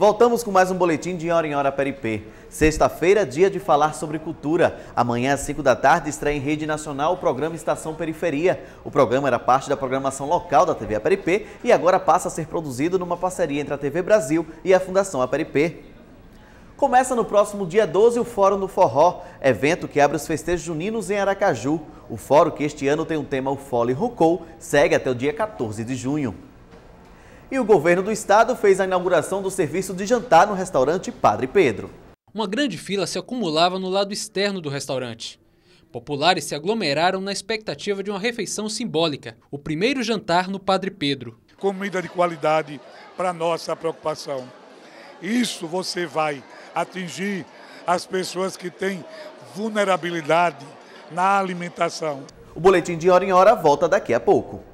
Voltamos com mais um boletim de Hora em Hora Peripê. Sexta-feira, dia de falar sobre cultura. Amanhã, às 5 da tarde, estreia em rede nacional o programa Estação Periferia. O programa era parte da programação local da TV Aperipê e agora passa a ser produzido numa parceria entre a TV Brasil e a Fundação Aperipê. Começa no próximo dia 12 o Fórum do Forró, evento que abre os festejos juninos em Aracaju. O fórum, que este ano tem o tema O Fole Rocou, segue até o dia 14 de junho e o governo do estado fez a inauguração do serviço de jantar no restaurante Padre Pedro. Uma grande fila se acumulava no lado externo do restaurante. Populares se aglomeraram na expectativa de uma refeição simbólica, o primeiro jantar no Padre Pedro. Comida de qualidade para nossa preocupação. Isso você vai atingir as pessoas que têm vulnerabilidade na alimentação. O boletim de hora em hora volta daqui a pouco.